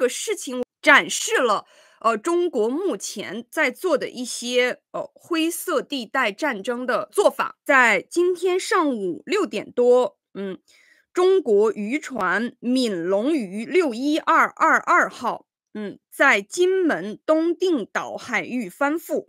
个事情展示了，呃，中国目前在做的一些呃灰色地带战争的做法。在今天上午六点多，嗯，中国渔船闽龙渔六一二二二号，嗯，在金门东定岛海域翻覆，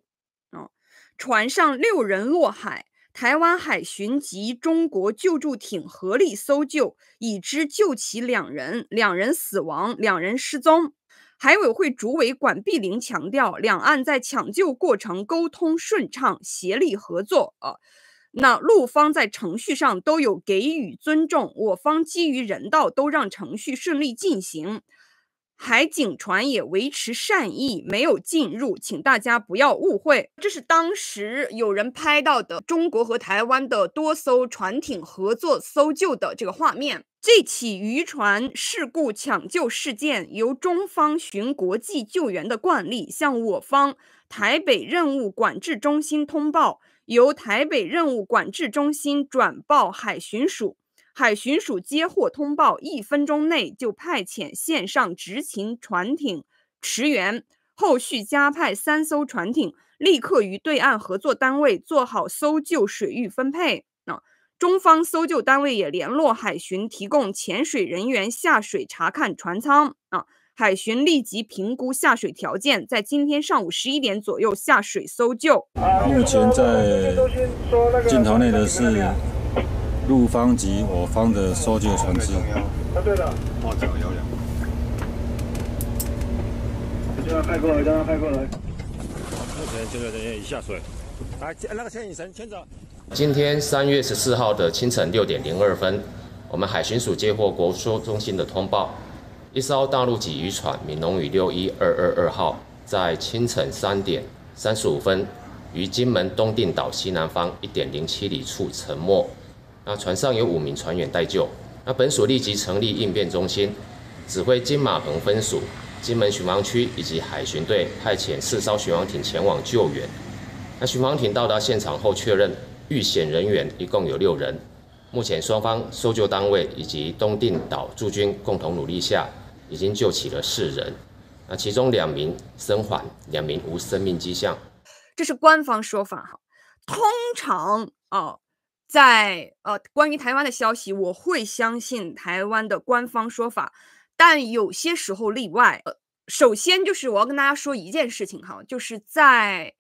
啊，船上六人落海。台湾海巡及中国救助艇合力搜救，已知救起两人，两人死亡，两人失踪。海委会主委管碧玲强调，两岸在抢救过程沟通顺畅，协力合作。呃，那陆方在程序上都有给予尊重，我方基于人道，都让程序顺利进行。海警船也维持善意，没有进入，请大家不要误会。这是当时有人拍到的中国和台湾的多艘船艇合作搜救的这个画面。这起渔船事故抢救事件，由中方循国际救援的惯例，向我方台北任务管制中心通报，由台北任务管制中心转报海巡署。海巡署接获通报，一分钟内就派遣线上执勤船艇驰援，后续加派三艘船艇，立刻与对岸合作单位做好搜救水域分配。啊，中方搜救单位也联络海巡提供潜水人员下水查看船舱。啊，海巡立即评估下水条件，在今天上午十一点左右下水搜救。目前在镜头内的是。陆方及我方的搜救船只。啊，对了，二九幺两。马上派过来，马上派过来。目前救援人员已下水。来，那个牵引绳牵着。今天三月十四号的清晨六点零二分，我们海巡署接获国搜中心的通报，一艘大陆级渔船“闽龙宇六一二二二号”在清晨三点三十五分，于金门东定岛西南方一点零七里处沉没。那船上有五名船员待救。那本署立即成立应变中心，指挥金马澎分署、金门巡防区以及海巡队派遣四艘巡防艇前往救援。那巡防艇到达现场后，确认遇险人员一共有六人。目前双方搜救单位以及东定岛驻军共同努力下，已经救起了四人。那其中两名生还，两名无生命迹象。这是官方说法哈。通常啊。在呃，关于台湾的消息，我会相信台湾的官方说法，但有些时候例外。呃，首先就是我要跟大家说一件事情哈，就是在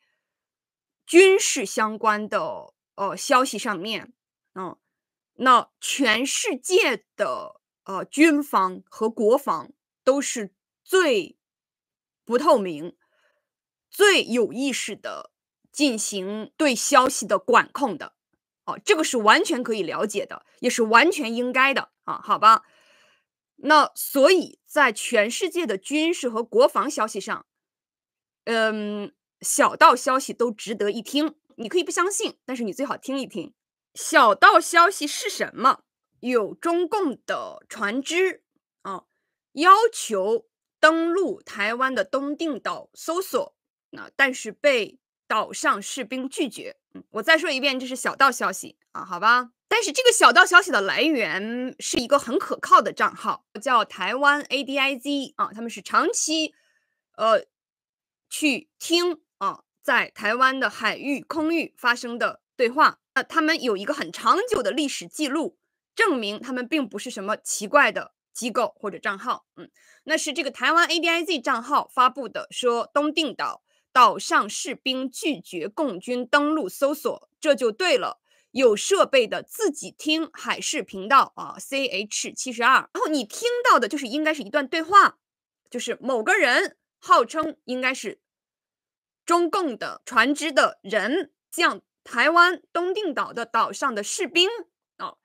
军事相关的呃消息上面，嗯，那全世界的呃军方和国防都是最不透明、最有意识的进行对消息的管控的。这个是完全可以了解的，也是完全应该的啊，好吧？那所以在全世界的军事和国防消息上，嗯，小道消息都值得一听。你可以不相信，但是你最好听一听。小道消息是什么？有中共的船只啊，要求登陆台湾的东定岛搜索，那但是被。岛上士兵拒绝。嗯，我再说一遍，这是小道消息啊，好吧？但是这个小道消息的来源是一个很可靠的账号，叫台湾 A D I Z 啊，他们是长期，呃，去听啊，在台湾的海域、空域发生的对话。那他们有一个很长久的历史记录，证明他们并不是什么奇怪的机构或者账号。嗯，那是这个台湾 A D I Z 账号发布的，说东定岛。岛上士兵拒绝共军登陆搜索，这就对了。有设备的自己听海事频道啊，CH 七十二，然后你听到的就是应该是一段对话，就是某个人号称应该是中共的船只的人，向台湾东定岛的岛上的士兵啊，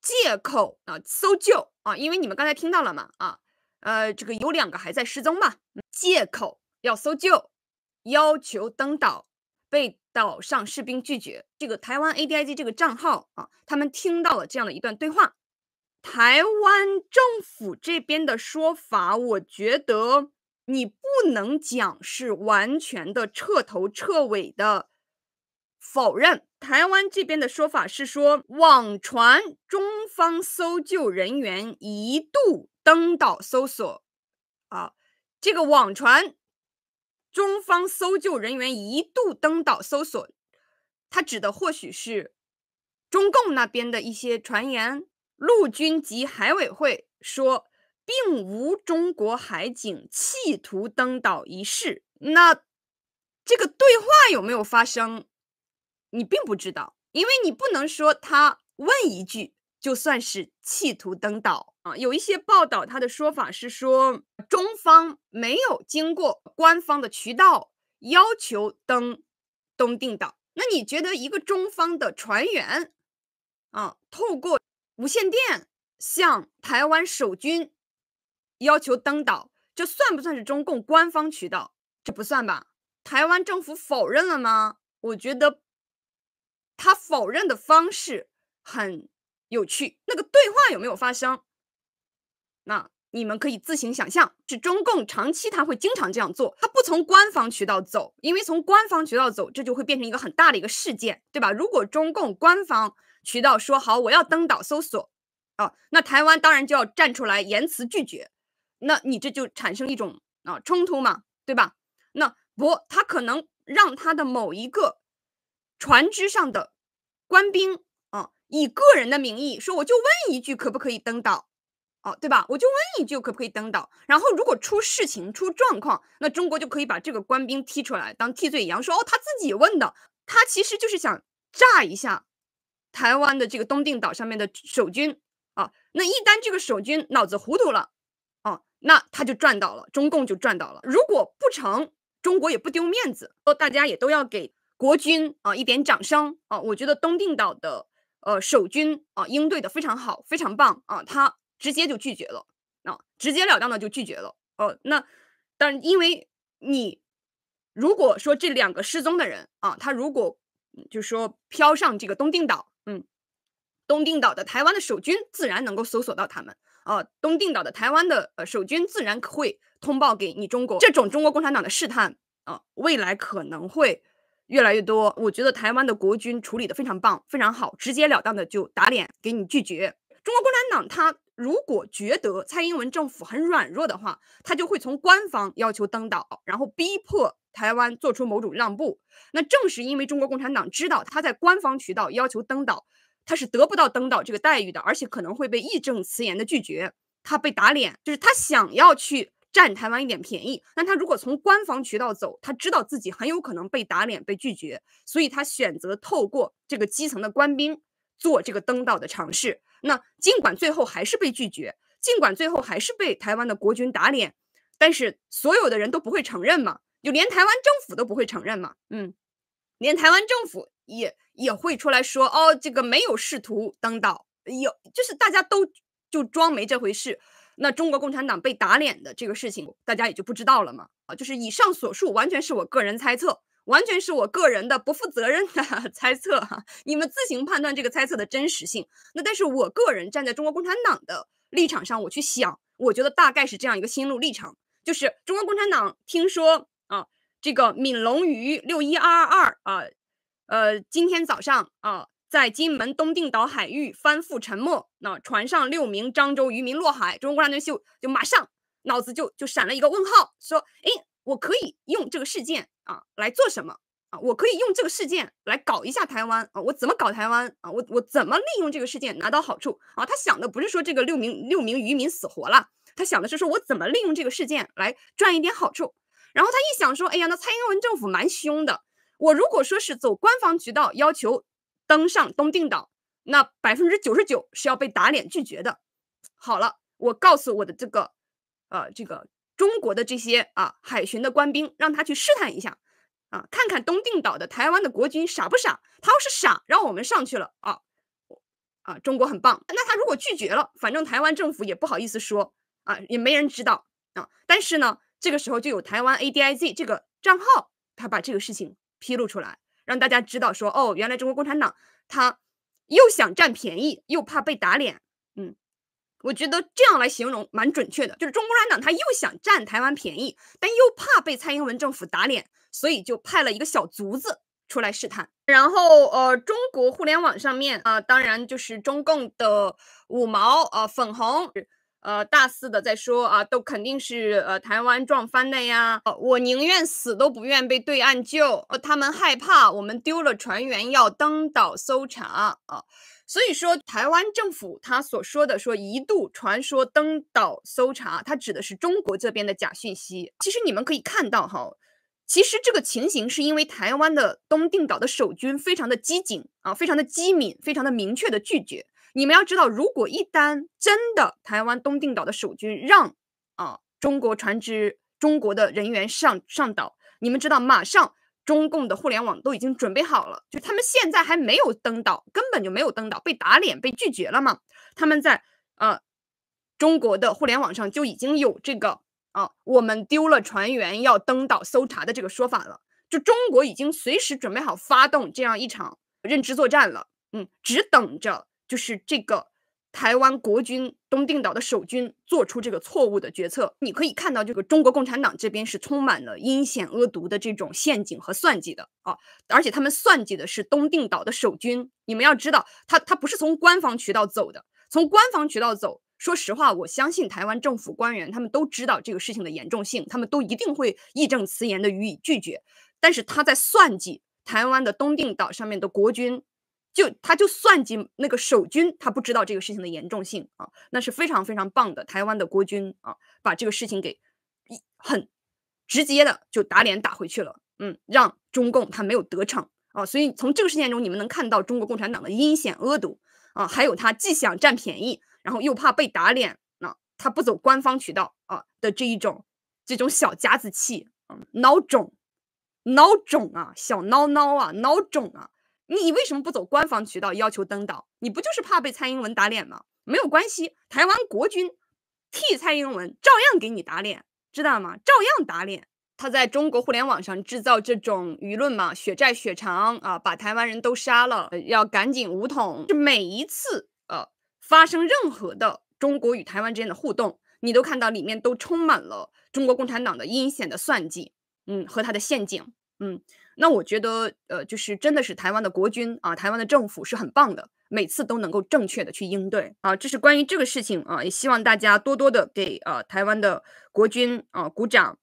借口啊搜救啊，因为你们刚才听到了嘛啊，呃，这个有两个还在失踪嘛，借口要搜救。要求登岛，被岛上士兵拒绝。这个台湾 ADIG 这个账号啊，他们听到了这样的一段对话。台湾政府这边的说法，我觉得你不能讲是完全的、彻头彻尾的否认。台湾这边的说法是说，网传中方搜救人员一度登岛搜索。啊，这个网传。中方搜救人员一度登岛搜索，他指的或许是中共那边的一些传言。陆军及海委会说，并无中国海警企图登岛一事。那这个对话有没有发生，你并不知道，因为你不能说他问一句。就算是企图登岛啊，有一些报道，他的说法是说中方没有经过官方的渠道要求登东定岛。那你觉得一个中方的船员啊，透过无线电向台湾守军要求登岛，这算不算是中共官方渠道？这不算吧？台湾政府否认了吗？我觉得他否认的方式很。有趣，那个对话有没有发生？那你们可以自行想象。是中共长期他会经常这样做，他不从官方渠道走，因为从官方渠道走，这就会变成一个很大的一个事件，对吧？如果中共官方渠道说好我要登岛搜索，啊，那台湾当然就要站出来言辞拒绝，那你这就产生一种啊冲突嘛，对吧？那不，他可能让他的某一个船只上的官兵。以个人的名义说，我就问一句，可不可以登岛？哦，对吧？我就问一句，可不可以登岛？然后如果出事情、出状况，那中国就可以把这个官兵踢出来当替罪羊，说哦，他自己问的，他其实就是想炸一下台湾的这个东定岛上面的守军啊。那一旦这个守军脑子糊涂了啊，那他就赚到了，中共就赚到了。如果不成，中国也不丢面子，哦，大家也都要给国军啊一点掌声啊。我觉得东定岛的。呃，守军啊，应对的非常好，非常棒啊！他直接就拒绝了，啊，直截了当的就拒绝了。呃，那但因为你如果说这两个失踪的人啊，他如果就说飘上这个东定岛，嗯，东定岛的台湾的守军自然能够搜索到他们啊，东定岛的台湾的呃守军自然会通报给你中国。这种中国共产党的试探啊，未来可能会。越来越多，我觉得台湾的国军处理的非常棒，非常好，直截了当的就打脸给你拒绝。中国共产党他如果觉得蔡英文政府很软弱的话，他就会从官方要求登岛，然后逼迫台湾做出某种让步。那正是因为中国共产党知道他在官方渠道要求登岛，他是得不到登岛这个待遇的，而且可能会被义正辞严的拒绝，他被打脸，就是他想要去。占台湾一点便宜，那他如果从官方渠道走，他知道自己很有可能被打脸被拒绝，所以他选择透过这个基层的官兵做这个登岛的尝试。那尽管最后还是被拒绝，尽管最后还是被台湾的国军打脸，但是所有的人都不会承认嘛，就连台湾政府都不会承认嘛。嗯，连台湾政府也也会出来说：“哦，这个没有试图登岛，有就是大家都就装没这回事。”那中国共产党被打脸的这个事情，大家也就不知道了嘛？啊，就是以上所述，完全是我个人猜测，完全是我个人的不负责任的 猜测哈。你们自行判断这个猜测的真实性。那但是我个人站在中国共产党的立场上，我去想，我觉得大概是这样一个心路历程：就是中国共产党听说啊，这个“闽龙鱼六一二二二”啊，呃，今天早上啊。在金门东定岛海域翻覆沉没，那船上六名漳州渔民落海。中国共产秀就马上脑子就就闪了一个问号，说：“哎，我可以用这个事件啊来做什么啊？我可以用这个事件来搞一下台湾啊？我怎么搞台湾啊？我我怎么利用这个事件拿到好处啊？”他想的不是说这个六名六名渔民死活了，他想的是说我怎么利用这个事件来赚一点好处。然后他一想说：“哎呀，那蔡英文政府蛮凶的，我如果说是走官方渠道要求。”登上东定岛，那百分之九十九是要被打脸拒绝的。好了，我告诉我的这个，呃，这个中国的这些啊海巡的官兵，让他去试探一下，啊，看看东定岛的台湾的国军傻不傻。他要是傻，让我们上去了啊，啊，中国很棒。那他如果拒绝了，反正台湾政府也不好意思说啊，也没人知道啊。但是呢，这个时候就有台湾 A D I Z 这个账号，他把这个事情披露出来。让大家知道说，哦，原来中国共产党他又想占便宜，又怕被打脸。嗯，我觉得这样来形容蛮准确的，就是中国共产党他又想占台湾便宜，但又怕被蔡英文政府打脸，所以就派了一个小卒子出来试探。然后，呃，中国互联网上面啊，当然就是中共的五毛啊，粉红。呃，大肆的在说啊，都肯定是呃台湾撞翻的呀！我宁愿死都不愿被对岸救。他们害怕我们丢了船员，要登岛搜查啊。所以说，台湾政府他所说的说一度传说登岛搜查，他指的是中国这边的假讯息。其实你们可以看到哈，其实这个情形是因为台湾的东定岛的守军非常的机警啊，非常的机敏，非常的明确的拒绝。你们要知道，如果一旦真的台湾东定岛的守军让啊中国船只、中国的人员上上岛，你们知道，马上中共的互联网都已经准备好了。就他们现在还没有登岛，根本就没有登岛，被打脸，被拒绝了嘛？他们在啊中国的互联网上就已经有这个啊我们丢了船员要登岛搜查的这个说法了。就中国已经随时准备好发动这样一场认知作战了。嗯，只等着。就是这个台湾国军东定岛的守军做出这个错误的决策，你可以看到这个中国共产党这边是充满了阴险恶毒的这种陷阱和算计的啊！而且他们算计的是东定岛的守军。你们要知道，他他不是从官方渠道走的，从官方渠道走。说实话，我相信台湾政府官员他们都知道这个事情的严重性，他们都一定会义正辞严的予以拒绝。但是他在算计台湾的东定岛上面的国军。就他就算计那个守军，他不知道这个事情的严重性啊，那是非常非常棒的台湾的国军啊，把这个事情给一很直接的就打脸打回去了，嗯，让中共他没有得逞啊，所以从这个事件中你们能看到中国共产党的阴险恶毒啊，还有他既想占便宜，然后又怕被打脸，那他不走官方渠道啊的这一种这种小家子气，孬种孬种啊，小孬孬啊，孬种啊。你为什么不走官方渠道要求登岛？你不就是怕被蔡英文打脸吗？没有关系，台湾国军替蔡英文照样给你打脸，知道吗？照样打脸。他在中国互联网上制造这种舆论嘛，血债血偿啊，把台湾人都杀了，要赶紧武统。是每一次呃发生任何的中国与台湾之间的互动，你都看到里面都充满了中国共产党的阴险的算计，嗯，和他的陷阱，嗯。那我觉得，呃，就是真的是台湾的国军啊，台湾的政府是很棒的，每次都能够正确的去应对啊，这是关于这个事情啊，也希望大家多多的给呃台湾的国军啊鼓掌。